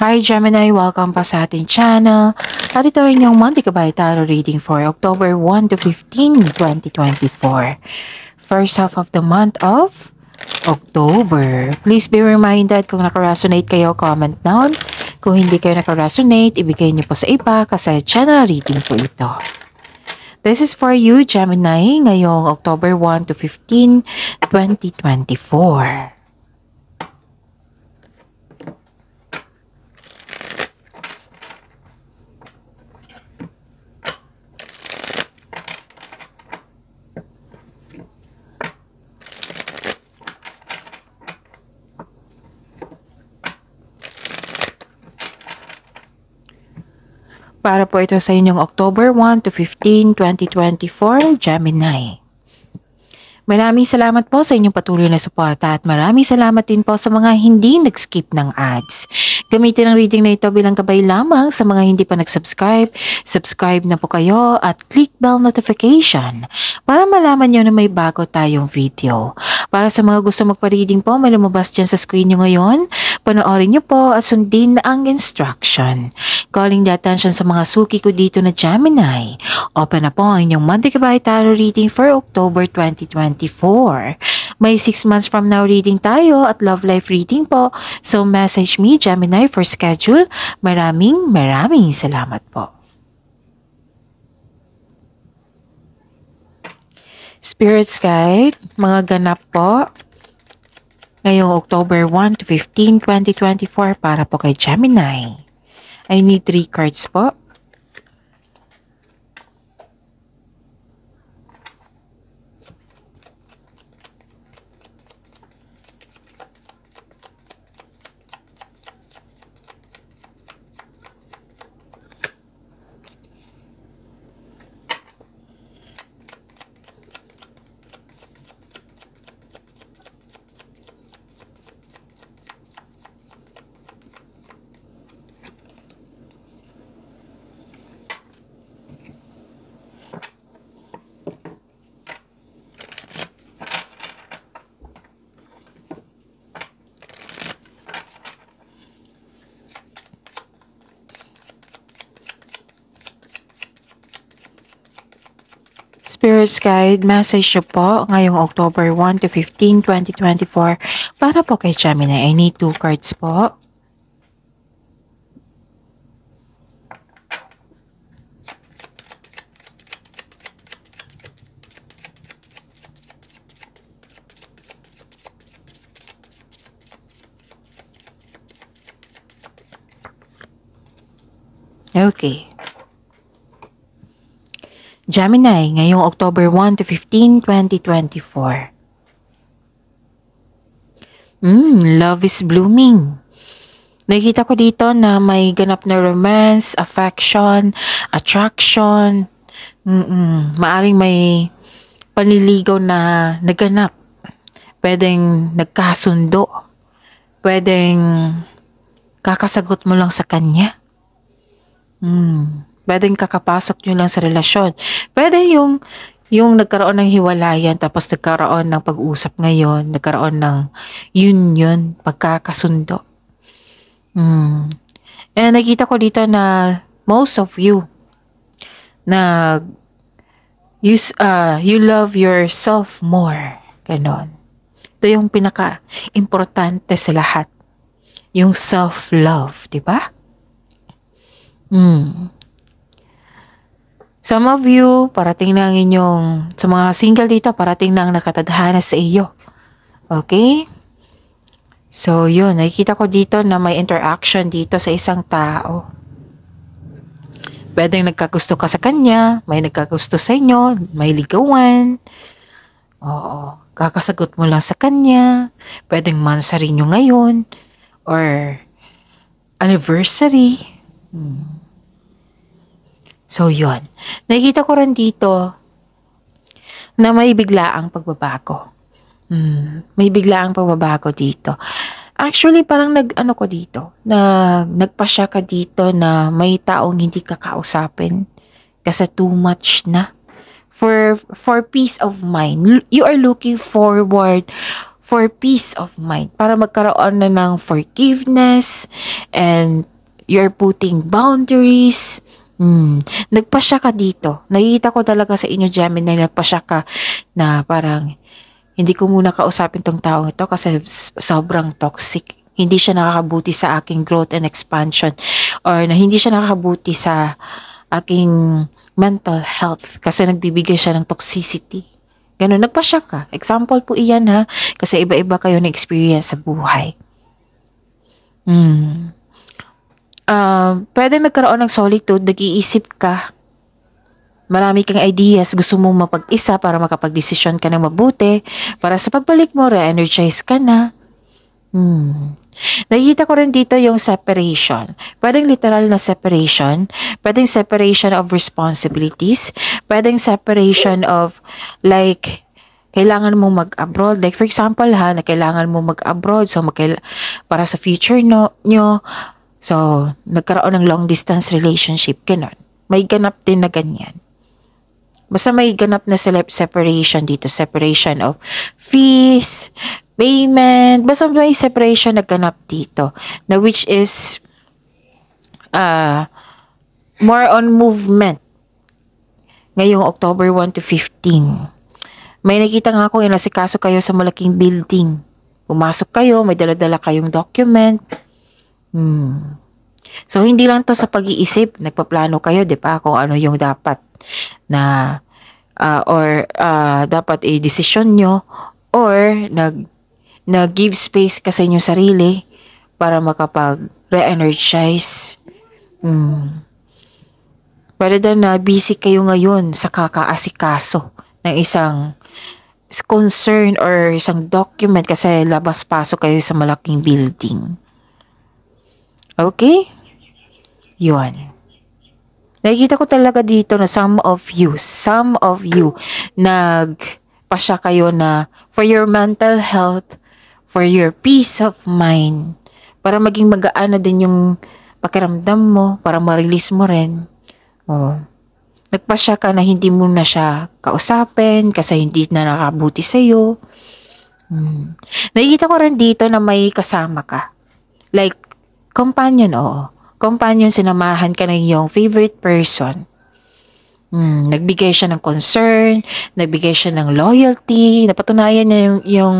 Hi Gemini, welcome pa sa ating channel. At ito ay inyong monthly kabay tarot reading for October 1 to 15, 2024. First half of the month of October. Please be reminded kung nakaresonate kayo, comment down. Kung hindi kayo nakaresonate, ibigay niyo po sa iba kasi channel reading po ito. This is for you, Gemini, ngayong October 1 to 15, 2024. Para po ito sa inyong October 1 to 15, 2024, Gemini. Maraming salamat po sa inyong patuloy na suporta at maraming salamat din po sa mga hindi nag-skip ng ads. Gamitin ang reading na ito bilang gabay lamang sa mga hindi pa nag-subscribe. Subscribe na po kayo at click bell notification para malaman nyo na may bago tayong video. Para sa mga gusto magpa-reading po, may lumabas dyan sa screen nyo ngayon Panoorin niyo po at sundin na ang instruction. Calling the attention sa mga suki ko dito na Gemini. Open na po ang inyong Monday Kabay Tarot reading for October 2024. May 6 months from now reading tayo at love life reading po. So message me Gemini for schedule. Maraming maraming salamat po. Spirits Guide, mga ganap po ngayong October 1 to 15, 2024 para po kay Gemini. I need 3 cards po Spirit's Guide message nyo po ngayong October 1 to 15, 2024 para po kay Gemini. I need two cards po. Okay. Gemini, ngayong October 1 to 15, 2024. Mm, love is blooming. Nakita ko dito na may ganap na romance, affection, attraction. Mm-mm. Maaring may panliligaw na naganap. Pwedeng nagkasundo. Pwedeng kakasagot mo lang sa kanya. Mm. Pwedeng kakapasok nyo lang sa relasyon. Pwede yung, yung nagkaroon ng hiwalayan tapos nagkaroon ng pag-uusap ngayon, nagkaroon ng union, pagkakasundo. Mm. And nakita ko dito na most of you na you, uh, you love yourself more. Ganon. Ito yung pinaka-importante sa lahat. Yung self-love, di ba? Mm. Some of you, parating na ang inyong, sa mga single dito, parating na ang nakatadhana sa iyo. Okay? So, yun. Nakikita ko dito na may interaction dito sa isang tao. Pwedeng nagkagusto ka sa kanya, may nagkagusto sa inyo, may ligawan. Oo. Kakasagot mo lang sa kanya. Pwedeng mansari nyo ngayon. Or anniversary. Hmm. So yun, nakikita ko rin dito na may biglaang pagbabago. Hmm, may biglaang pagbabago dito. Actually, parang nag, ano ko dito, na nagpasya ka dito na may taong hindi ka kausapin kasi too much na. For, for peace of mind, you are looking forward for peace of mind. Para magkaroon na ng forgiveness and you're putting boundaries Hmm. Nagpasya ka dito. Nakikita ko talaga sa inyo, Gemini, na nagpasya ka na parang hindi ko muna kausapin tong taong ito kasi sobrang toxic. Hindi siya nakakabuti sa aking growth and expansion or na hindi siya nakakabuti sa aking mental health kasi nagbibigay siya ng toxicity. Ganun, nagpasya ka. Example po iyan ha, kasi iba-iba kayo na experience sa buhay. Hmm uh, pwede magkaroon ng solitude, nag-iisip ka. Marami kang ideas, gusto mong mapag-isa para makapag-desisyon ka ng mabuti. Para sa pagbalik mo, re-energize ka na. Hmm. Nakikita ko rin dito yung separation. Pwedeng literal na separation. Pwedeng separation of responsibilities. Pwedeng separation of like kailangan mo mag-abroad. Like for example ha, na kailangan mo mag-abroad. So para sa future no, nyo, So, nagkaroon ng long distance relationship, ganun. May ganap din na ganyan. Basta may ganap na separation dito, separation of fees, payment, basta may separation na ganap dito, na which is uh, more on movement ngayong October 1 to 15. May nakita nga akong inasikaso kayo sa malaking building. Umasok kayo, may daladala kayong document, Hmm. So, hindi lang to sa pag-iisip. Nagpaplano kayo, di ba, kung ano yung dapat na uh, or uh, dapat i decision nyo or nag nag-give space ka sa inyong sarili para makapag re-energize. Hmm. Rather na uh, busy kayo ngayon sa kakaasikaso ng isang concern or isang document kasi labas-pasok kayo sa malaking building. Okay? Yun. Nakikita ko talaga dito na some of you, some of you, nagpasya kayo na for your mental health, for your peace of mind, para maging magaan na din yung pakiramdam mo, para ma-release mo rin. Oh. Nagpasya ka na hindi mo na siya kausapin kasi hindi na nakabuti sa'yo. Hmm. Nakikita ko rin dito na may kasama ka. Like, Companion, oo. Companion, sinamahan ka ng iyong favorite person. Hmm, nagbigay siya ng concern, nagbigay siya ng loyalty, napatunayan niya yung, yung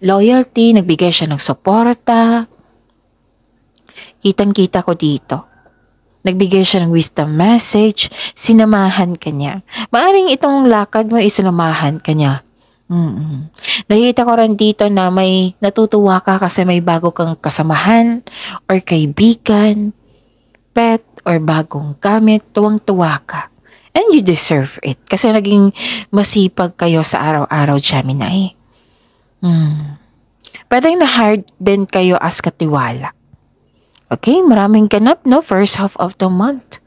loyalty, nagbigay siya ng suporta. Kitang-kita ko dito. Nagbigay siya ng wisdom message, sinamahan ka niya. Maaring itong lakad mo isinamahan ka niya. Mm-mm. Nakikita ko rin dito na may natutuwa ka kasi may bago kang kasamahan or kaibigan, pet or bagong gamit, tuwang-tuwa ka. And you deserve it kasi naging masipag kayo sa araw-araw, Gemini. Mm. Pwedeng na-hard din kayo as katiwala. Okay, maraming ganap, no? First half of the month.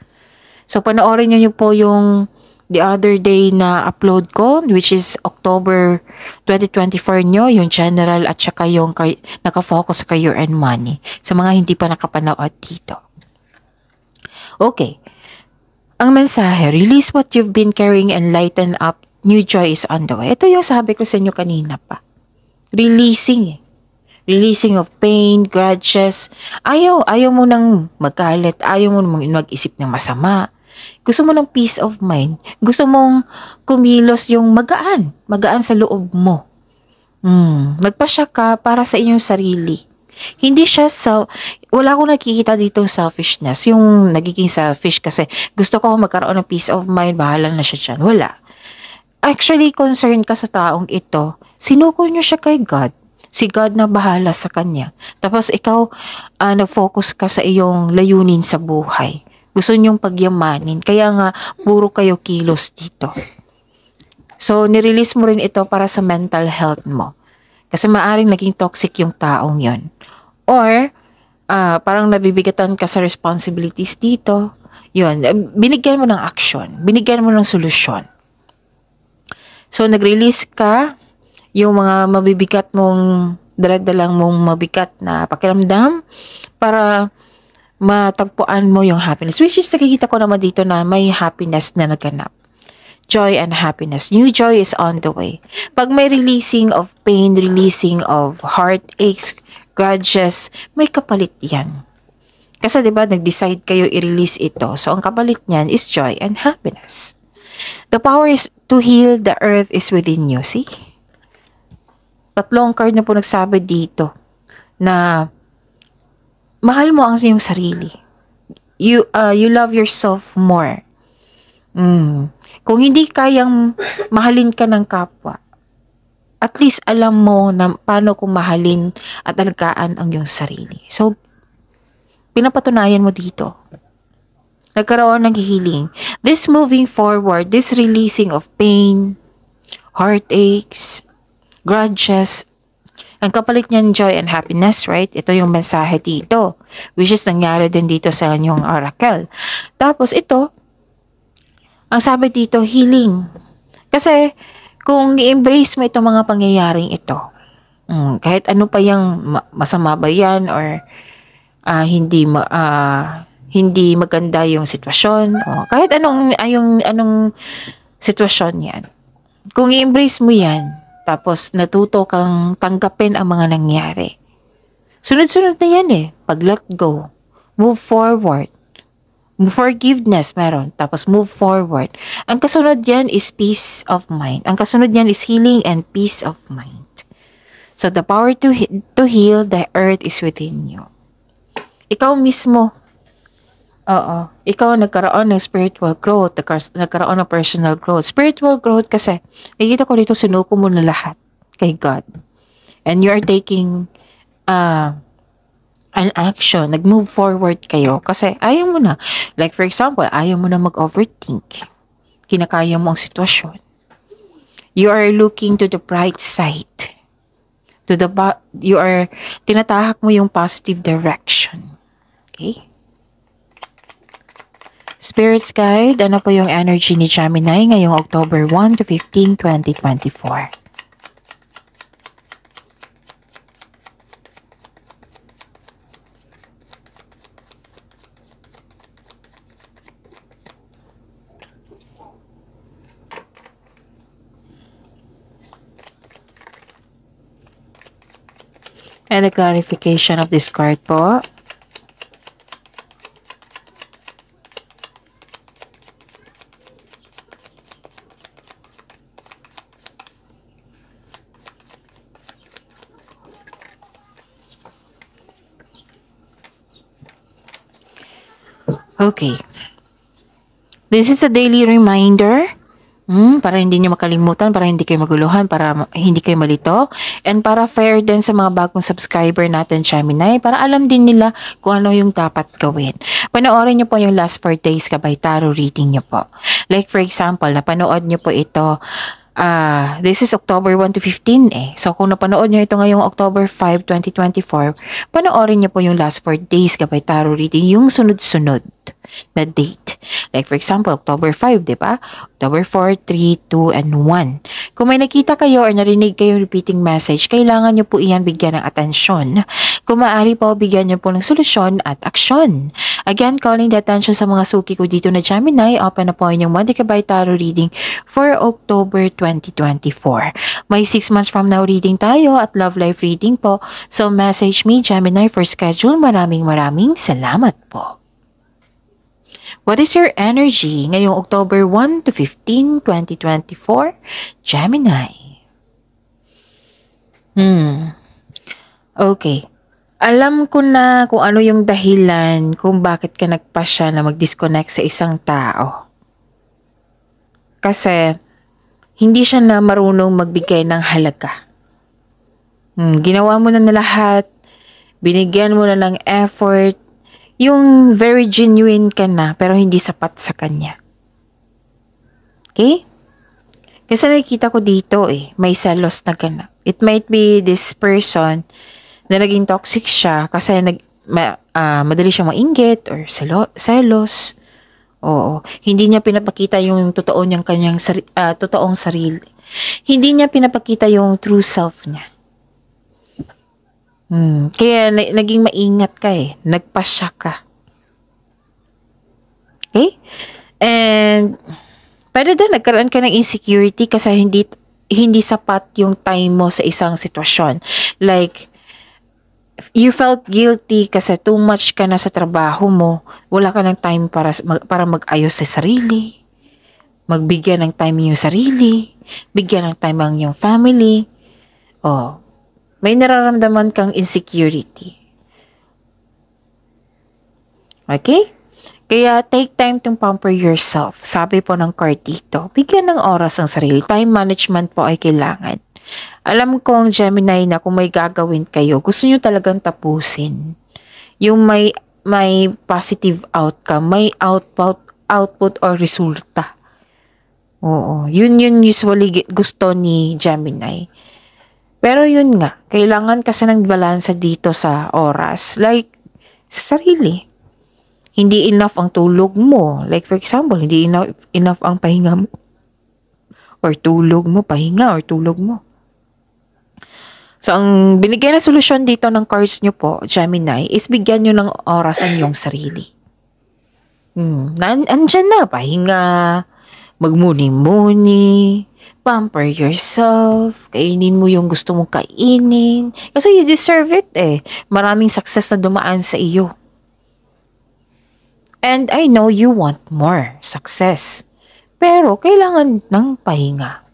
So, panoorin nyo, nyo po yung the other day na upload ko, which is October 2024 nyo, yung general at saka yung nakafocus sa career and money. Sa mga hindi pa nakapanood dito. Okay. Ang mensahe, release what you've been carrying and lighten up. New joy is on the way. Ito yung sabi ko sa inyo kanina pa. Releasing eh. Releasing of pain, grudges. Ayaw, ayaw mo nang magalit. Ayaw mo nang mag-isip ng masama gusto mo ng peace of mind. Gusto mong kumilos yung magaan. Magaan sa loob mo. Mm, magpasya ka para sa inyong sarili. Hindi siya sa, wala akong nakikita dito selfishness. Yung nagiging selfish kasi gusto ko magkaroon ng peace of mind, bahala na siya dyan. Wala. Actually, concerned ka sa taong ito, sinuko niyo siya kay God si God na bahala sa kanya. Tapos ikaw, uh, nag-focus ka sa iyong layunin sa buhay. Gusto niyong pagyamanin. Kaya nga, puro kayo kilos dito. So, nirelease mo rin ito para sa mental health mo. Kasi maaring naging toxic yung taong yon. Or, uh, parang nabibigatan ka sa responsibilities dito. Yun, eh, binigyan mo ng action. Binigyan mo ng solusyon. So, nag-release ka yung mga mabibigat mong daladalang mong mabigat na pakiramdam para matagpuan mo yung happiness. Which is nakikita ko naman dito na may happiness na naganap. Joy and happiness. New joy is on the way. Pag may releasing of pain, releasing of heartaches, grudges, may kapalit yan. Kasi 'di ba nag-decide kayo i-release ito. So ang kapalit niyan is joy and happiness. The power is to heal the earth is within you, see? Tatlong card na po nagsabi dito na mahal mo ang iyong sarili. You, uh, you love yourself more. Mm. Kung hindi kayang mahalin ka ng kapwa, at least alam mo na paano kung mahalin at alagaan ang iyong sarili. So, pinapatunayan mo dito. Nagkaroon ng healing. This moving forward, this releasing of pain, heartaches, grudges, ang kapalit niyan joy and happiness, right? Ito yung mensahe dito, which is nangyari din dito sa inyong oracle. Tapos ito, ang sabi dito, healing. Kasi kung i-embrace mo itong mga pangyayaring ito, um, kahit ano pa yung masama ba yan or uh, hindi ma, uh, hindi maganda yung sitwasyon o kahit anong ayong anong sitwasyon yan. Kung i-embrace mo yan, tapos natuto kang tanggapin ang mga nangyari. Sunod-sunod na yan eh. Pag let go, move forward. Forgiveness meron. Tapos move forward. Ang kasunod yan is peace of mind. Ang kasunod yan is healing and peace of mind. So the power to, he to heal the earth is within you. Ikaw mismo Oo. Ikaw nagkaroon ng spiritual growth, nagkaroon ng personal growth. Spiritual growth kasi, nakikita ko dito, sinuko mo na lahat kay God. And you are taking uh, an action, nag-move forward kayo. Kasi ayaw mo na. Like for example, ayaw mo na mag-overthink. Kinakaya mo ang sitwasyon. You are looking to the bright side. To the you are tinatahak mo yung positive direction. Okay? Spirits Guide, ano po yung energy ni Gemini ngayong October 1 to 15, 2024? And a clarification of this card po. Okay. This is a daily reminder Hmm, para hindi nyo makalimutan, para hindi kayo maguluhan, para hindi kayo malito, and para fair din sa mga bagong subscriber natin, Shaminay, para alam din nila kung ano yung dapat gawin. Panoorin nyo po yung last 4 days kabay tarot reading nyo po. Like for example, napanood nyo po ito uh, this is October 1 to 15 eh. So kung napanood nyo ito ngayong October 5, 2024, panoorin nyo po yung last 4 days kapay tarot reading, yung sunod-sunod na date. Like for example, October 5, di ba? October 4, 3, 2, and 1. Kung may nakita kayo or narinig kayong repeating message, kailangan nyo po iyan bigyan ng atensyon. Kung maaari po, bigyan niyo po ng solusyon at aksyon. Again, calling the attention sa mga suki ko dito na Gemini, open na po inyong Monday Kabay Tarot reading for October 2024. May 6 months from now reading tayo at love life reading po. So message me Gemini for schedule. Maraming maraming salamat po. What is your energy ngayong October 1 to 15, 2024? Gemini. Hmm. Okay. Alam ko na kung ano yung dahilan kung bakit ka nagpa nagpasya na mag-disconnect sa isang tao. Kasi hindi siya na marunong magbigay ng halaga. Hmm, ginawa mo na na lahat, binigyan mo na ng effort, yung very genuine ka na pero hindi sapat sa kanya. Okay? Kasi nakikita ko dito eh, may selos na ganap. It might be this person na naging toxic siya kasi nag, ma, uh, madali siyang mainggit or selo, selos. Oo, hindi niya pinapakita yung totoo niyang kanyang sari, uh, totoong sarili. Hindi niya pinapakita yung true self niya. Hmm. Kaya na- naging maingat ka eh. Nagpasya ka. Okay? And pwede din nagkaroon ka ng insecurity kasi hindi hindi sapat yung time mo sa isang sitwasyon. Like, you felt guilty kasi too much ka na sa trabaho mo. Wala ka ng time para, mag, para mag-ayos sa sarili. Magbigyan ng time yung sarili. Bigyan ng time ang yung family. Oh, may nararamdaman kang insecurity. Okay? Kaya take time to pamper yourself. Sabi po ng card dito, bigyan ng oras ang sarili. Time management po ay kailangan. Alam kong Gemini na kung may gagawin kayo, gusto nyo talagang tapusin. Yung may, may positive outcome, may output, output or resulta. Oo, yun yun usually gusto ni Gemini. Pero yun nga, kailangan kasi ng balansa dito sa oras. Like, sa sarili. Hindi enough ang tulog mo. Like for example, hindi enough, enough ang pahinga mo. Or tulog mo, pahinga or tulog mo. So, ang binigay na solusyon dito ng cards nyo po, Gemini, is bigyan nyo ng oras ang iyong sarili. Hmm, andyan na, pahinga, magmuni-muni, pamper yourself, kainin mo yung gusto mong kainin. Kasi you deserve it eh. Maraming success na dumaan sa iyo. And I know you want more success. Pero kailangan ng pahinga.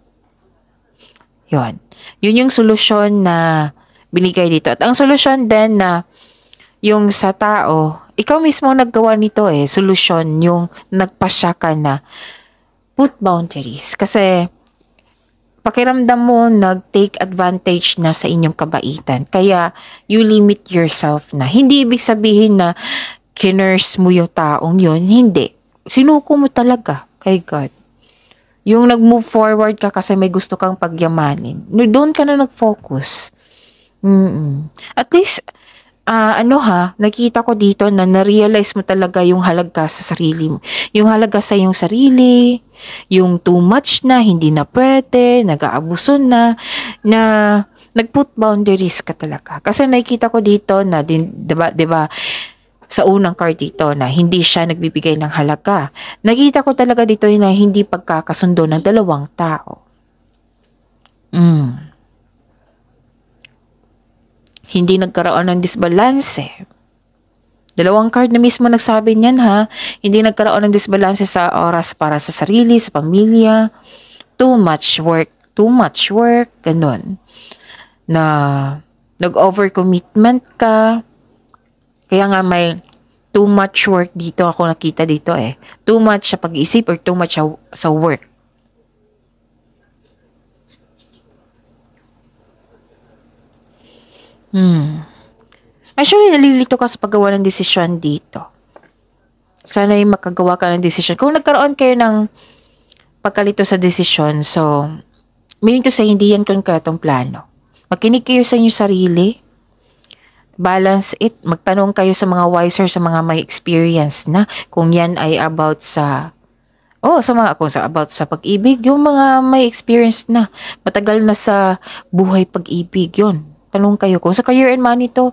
Yun. Yun yung solusyon na binigay dito. At ang solusyon din na yung sa tao, ikaw mismo naggawa nito eh, solusyon yung nagpasya ka na put boundaries. Kasi pakiramdam mo nag-take advantage na sa inyong kabaitan. Kaya you limit yourself na. Hindi ibig sabihin na kinurse mo yung taong yun. Hindi. Sinuko mo talaga kay God. Yung nag-move forward ka kasi may gusto kang pagyamanin. No, Doon ka na nag-focus. Mm-mm. At least, uh, ano ha, nakita ko dito na na-realize mo talaga yung halaga sa sarili mo. Yung halaga sa iyong sarili, yung too much na, hindi na pwede, nag-aabuso na, na nag-put boundaries ka talaga. Kasi nakita ko dito na, di ba, di ba, sa unang card dito na hindi siya nagbibigay ng halaga. Nakita ko talaga dito na hindi pagkakasundo ng dalawang tao. Mm. Hindi nagkaroon ng disbalance. Eh. Dalawang card na mismo nagsabi niyan ha, hindi nagkaroon ng disbalance sa oras para sa sarili, sa pamilya. Too much work, too much work, ganun. Na nag-overcommitment ka, kaya nga may too much work dito ako nakita dito eh. Too much sa pag-iisip or too much sa, work. Hmm. Actually, nalilito ka sa paggawa ng desisyon dito. Sana'y makagawa ka ng desisyon. Kung nagkaroon kayo ng pagkalito sa desisyon, so, meaning to say, hindi yan konkretong plano. Makinig kayo sa inyo sarili balance it. Magtanong kayo sa mga wiser, sa mga may experience na kung yan ay about sa Oh, sa mga kung sa about sa pag-ibig, yung mga may experience na, matagal na sa buhay pag-ibig, yon. Tanong kayo kung sa career and money to,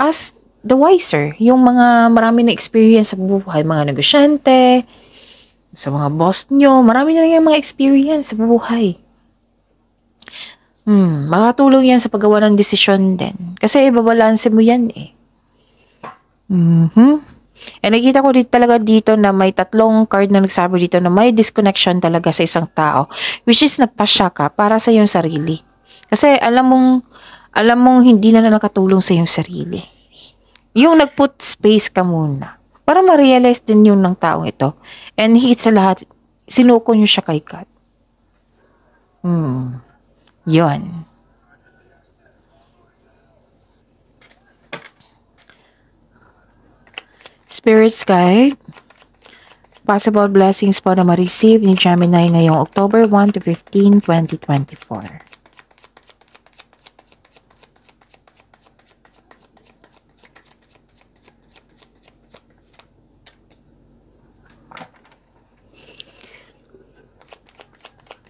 as the wiser, yung mga marami na experience sa buhay, mga negosyante, sa mga boss nyo, marami na yung mga experience sa buhay. Hmm, makatulong yan sa paggawa ng desisyon din. Kasi ibabalanse mo yan eh. Mm-hmm. Eh, nakikita ko dito talaga dito na may tatlong card na nagsabi dito na may disconnection talaga sa isang tao. Which is nagpasya ka para sa iyong sarili. Kasi alam mong, alam mong hindi na, nakatulong sa iyong sarili. Yung nagput space ka muna. Para ma-realize din yun ng taong ito. And hit sa lahat, sinuko niyo siya kay God. Hmm. Yon. Spirits Guide. Possible blessings po na ma-receive ni Gemini ngayong October 1 to 15, 2024.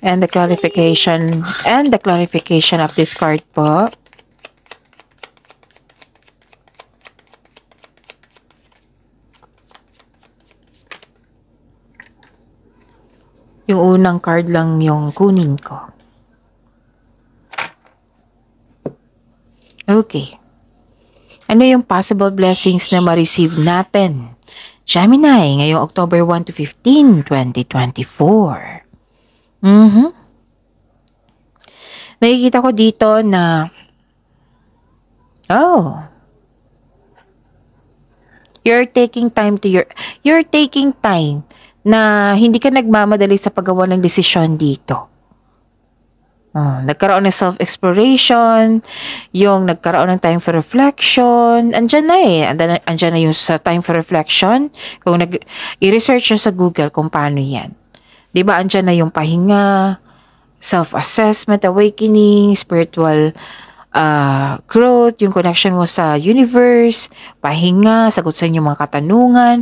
and the clarification and the clarification of this card po. Yung unang card lang yung kunin ko. Okay. Ano yung possible blessings na ma-receive natin? Gemini, ngayong October 1 to 15, 2024. Mm-hmm. Nakikita ko dito na Oh. You're taking time to your You're taking time na hindi ka nagmamadali sa paggawa ng desisyon dito. Oh, nagkaroon ng self-exploration, yung nagkaroon ng time for reflection, andyan na eh, andyan na, andyan na yung sa time for reflection, kung nag, i-research sa Google kung paano yan. 'Di ba andyan na yung pahinga, self-assessment, awakening, spiritual uh, growth, yung connection mo sa universe, pahinga, sagot sa inyong mga katanungan,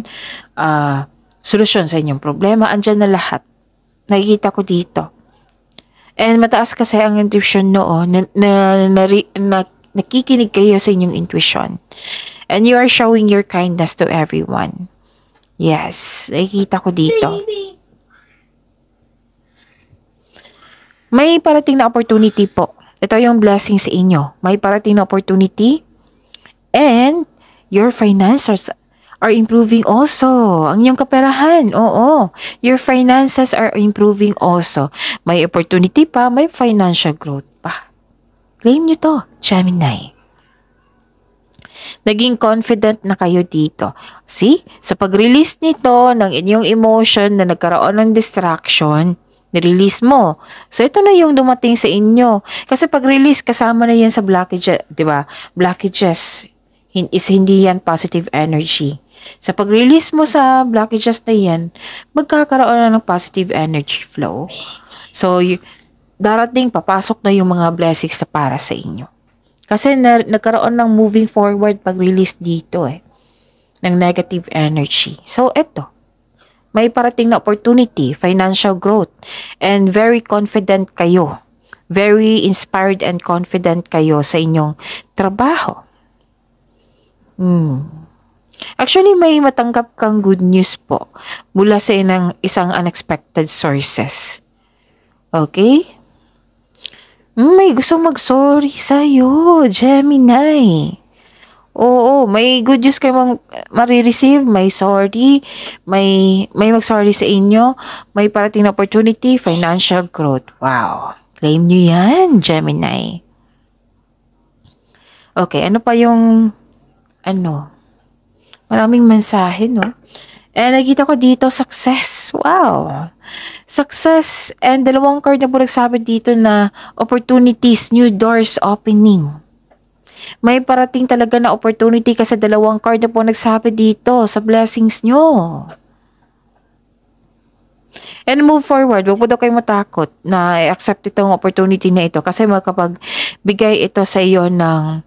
uh, solusyon sa inyong problema, andyan na lahat. Nakikita ko dito. And mataas kasi ang intuition noon, na, na, na, na, nakikinig kayo sa inyong intuition. And you are showing your kindness to everyone. Yes, nakikita ko dito. Baby. May parating na opportunity po. Ito yung blessing sa inyo. May parating na opportunity and your finances are improving also. Ang iyong kaperahan, oo. Your finances are improving also. May opportunity pa, may financial growth pa. Claim nyo to, Gemini. Naging confident na kayo dito. See, sa pag-release nito ng inyong emotion na nagkaroon ng distraction, nirelease mo. So, ito na yung dumating sa inyo. Kasi pag-release, kasama na yan sa blockages, di ba? Blockages is hindi yan positive energy. Sa pag-release mo sa blockages na yan, magkakaroon na ng positive energy flow. So, darating, papasok na yung mga blessings na para sa inyo. Kasi na, nagkaroon ng moving forward pag-release dito eh. Ng negative energy. So, eto may parating na opportunity, financial growth, and very confident kayo. Very inspired and confident kayo sa inyong trabaho. Hmm. Actually, may matanggap kang good news po mula sa inang isang unexpected sources. Okay? Hmm, may gusto mag-sorry sa'yo, Gemini. Oo, may good news kayo mang marireceive, may sorry, may, may magsorry sa inyo, may parating na opportunity, financial growth. Wow, claim niyo yan, Gemini. Okay, ano pa yung, ano, maraming mensahe, no? And eh, nakita ko dito, success. Wow! Success. And dalawang card na po nagsabi dito na opportunities, new doors opening. May parating talaga na opportunity kasi dalawang card na po nagsabi dito sa blessings nyo. And move forward. Huwag po daw kayo matakot na accept itong opportunity na ito kasi magkapagbigay ito sa iyo ng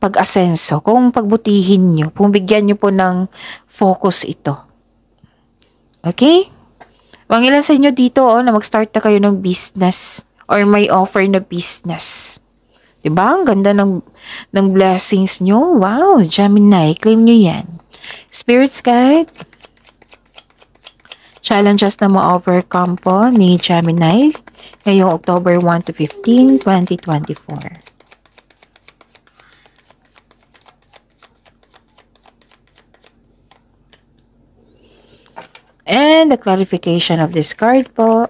pag-asenso. Kung pagbutihin nyo, kung bigyan nyo po ng focus ito. Okay? Ang ilan sa inyo dito oh, na mag-start na kayo ng business or may offer na business. 'Di ba? Ang ganda ng ng blessings nyo. Wow, Gemini, claim nyo yan. Spirits guide. Challenges na ma-overcome po ni Gemini ngayong October 1 to 15, 2024. And the clarification of this card po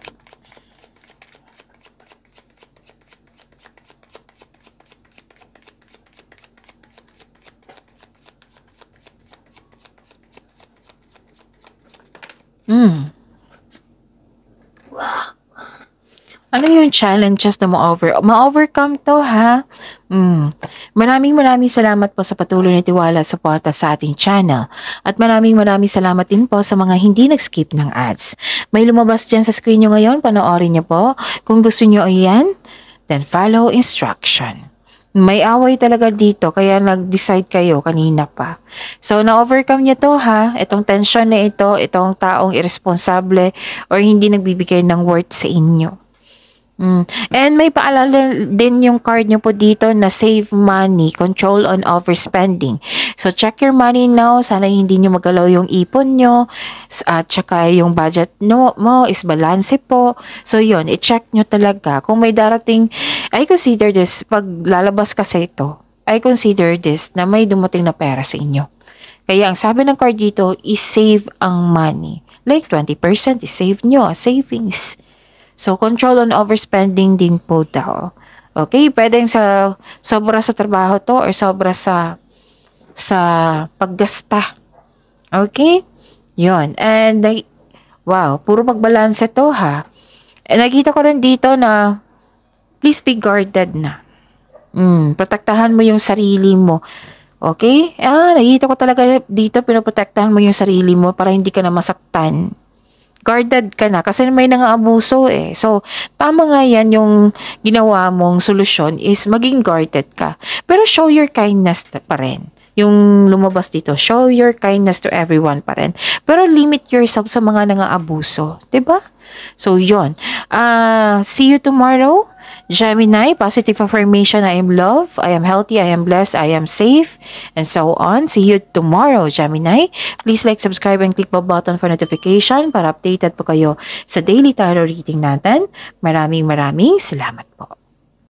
challenges na ma-over. Ma-overcome to ha. Mm. Maraming maraming salamat po sa patuloy na tiwala sa porta sa ating channel. At maraming maraming salamat din po sa mga hindi nag-skip ng ads. May lumabas dyan sa screen nyo ngayon, panoorin nyo po. Kung gusto nyo ayan, then follow instruction. May away talaga dito kaya nag-decide kayo kanina pa. So na-overcome niya to ha, itong tension na ito, itong taong irresponsable or hindi nagbibigay ng worth sa inyo. Mm. And may paalala din yung card nyo po dito na save money, control on overspending. So check your money now. Sana hindi nyo magalaw yung ipon nyo. At uh, saka yung budget no, mo is balance po. So yun, i-check nyo talaga. Kung may darating, I consider this, pag lalabas kasi ito, I consider this na may dumating na pera sa inyo. Kaya ang sabi ng card dito, i save ang money. Like 20% is save nyo, ah, savings. So, control on overspending din po daw. Okay, pwedeng sa sobra sa trabaho to or sobra sa sa paggasta. Okay? 'Yon. And wow, puro pagbalanse to ha. And eh, nakita ko rin dito na please be guarded na. Mm, protektahan mo yung sarili mo. Okay? Ah, nakita ko talaga dito pinoprotektahan mo yung sarili mo para hindi ka na masaktan guarded ka na kasi may nang-aabuso eh. So, tama nga yan yung ginawa mong solusyon is maging guarded ka. Pero show your kindness pa rin yung lumabas dito. Show your kindness to everyone pa rin. Pero limit yourself sa mga nang-aabuso. ba? Diba? So, yon. Uh, ah, see you tomorrow. Gemini, positive affirmation, I am love, I am healthy, I am blessed, I am safe, and so on. See you tomorrow, Gemini. Please like, subscribe, and click the button for notification para updated po kayo sa daily tarot reading natin. Maraming maraming salamat po.